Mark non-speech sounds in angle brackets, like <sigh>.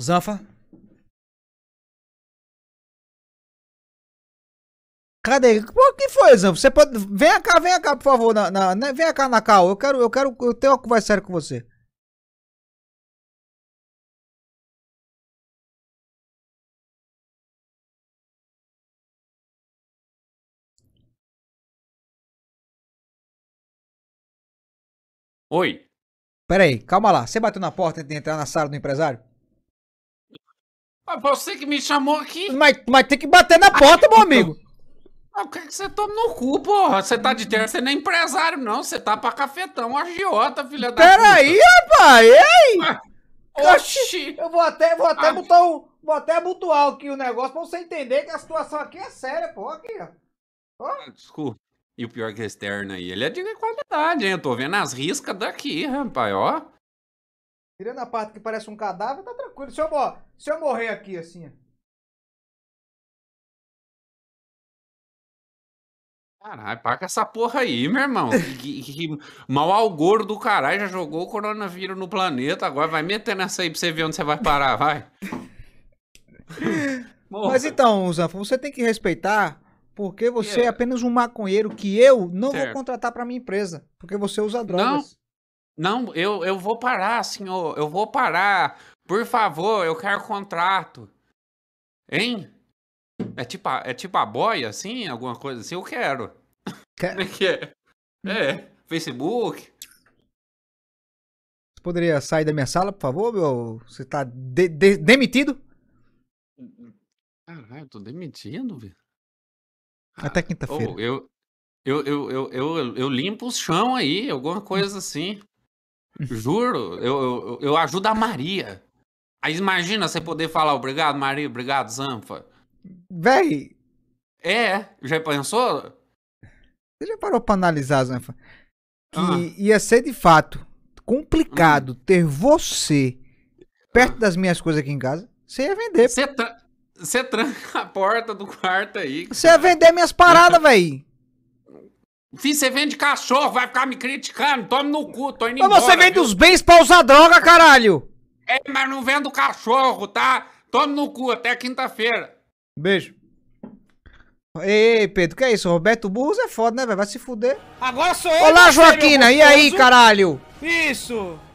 Zanfa. Cadê? O que foi, Zanfa? Você pode. Vem cá, vem cá, por favor. Na, na... Né? Vem cá na cal. Eu quero, eu quero. Eu tenho uma conversa séria com você. Oi. Peraí, calma lá. Você bateu na porta de entrar na sala do empresário? Mas você que me chamou aqui. Mas, mas tem que bater na porta, meu amigo. Ah, o que, é que você toma no cu, porra? Você tá de terra, você não é empresário, não. Você tá pra cafetão, agiota, filha da Pera Peraí, rapaz! Ei! Ah, oxi! Eu vou até, vou até ah. botar o, Vou até mutuar aqui o negócio pra você entender que a situação aqui é séria, porra. Aqui, ó. desculpa. E o pior é que é externo aí, ele é de qualidade, hein? Eu tô vendo as riscas daqui, rapaz, ó. Tirando a parte que parece um cadáver, tá tranquilo. Se eu, ó, se eu morrer aqui, assim, ó. Caralho, paga essa porra aí, meu irmão. Que, que, que mal algoro do caralho já jogou o coronavírus no planeta. Agora vai meter nessa aí pra você ver onde você vai parar, vai. Mas então, Zanfo, você tem que respeitar, porque você é apenas um maconheiro que eu não certo. vou contratar pra minha empresa. Porque você usa drogas. Não? Não, eu, eu vou parar, senhor. Eu vou parar. Por favor, eu quero contrato. Hein? É tipo a, é tipo a boia, assim? Alguma coisa assim? Eu quero. Como <laughs> é que é? É, Facebook. Você poderia sair da minha sala, por favor, meu? Você tá de, de, demitido? Caralho, tô demitido, velho. Até quinta-feira. Oh, eu, eu, eu, eu, eu, eu limpo o chão aí, alguma coisa assim. Juro, eu, eu, eu ajudo a Maria. Aí imagina você poder falar obrigado, Maria, obrigado, Zanfa. Véi! É, já pensou? Você já parou pra analisar, Zanfa? Que ah. ia ser de fato complicado ah. ter você perto ah. das minhas coisas aqui em casa. Você ia vender. Você tra tranca a porta do quarto aí. Você ia vender minhas paradas, véi. Fih, você vende cachorro, vai ficar me criticando. Tome no cu, tô indo mas embora. Mas você vende viu? os bens pra usar droga, caralho. É, mas não vendo cachorro, tá? Tome no cu, até quinta-feira. Beijo. Ei, Pedro, que é isso? Roberto Burros é foda, né, velho? Vai se fuder. Agora sou eu. Olá, Joaquina. E aí, caralho? Isso.